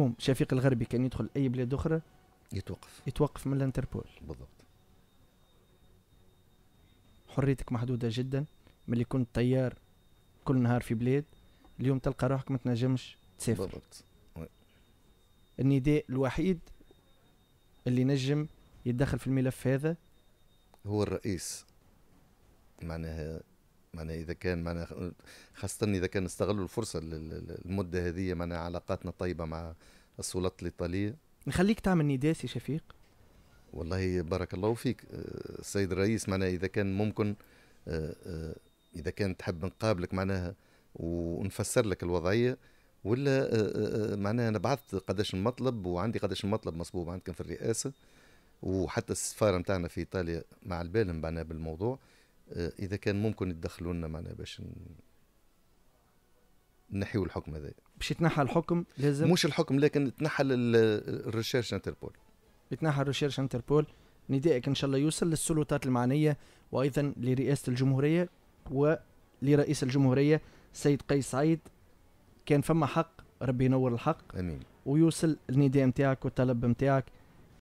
اليوم شفيق الغربي كان يدخل اي بلاد اخرى يتوقف يتوقف من الانتربول بالضبط حريتك محدوده جدا ملي كنت طيار كل نهار في بلاد اليوم تلقى روحك ما تنجمش تسافر بالضبط النداء الوحيد اللي نجم يتدخل في الملف هذا هو الرئيس معناها معناها اذا كان معناها خاصه اذا كان نستغلوا الفرصه المده هذه معناها علاقاتنا طيبه مع السلطات الايطاليه نخليك تعمل نداء سي شفيق والله بارك الله فيك السيد أه، الرئيس معناها اذا كان ممكن أه، أه، اذا كان تحب نقابلك معناها ونفسر لك الوضعيه ولا معناها انا بعثت قداش المطلب وعندي قداش المطلب مصبوب عندكم في الرئاسه وحتى السفاره نتاعنا في ايطاليا مع البال معناها بالموضوع آه، اذا كان ممكن يتدخلوا لنا معناها باش نحيو الحكم هذا باش يتنحى الحكم لازم مش الحكم لكن يتنحى الريشيرش انتربول يتنحى الريشيرش انتربول ندائك ان شاء الله يوصل للسلطات المعنيه وايضا لرئاسه الجمهوريه ولرئيس الجمهوريه سيد قيس سعيد كان فما حق ربي ينور الحق امين ويوصل النداء نتاعك والطلب نتاعك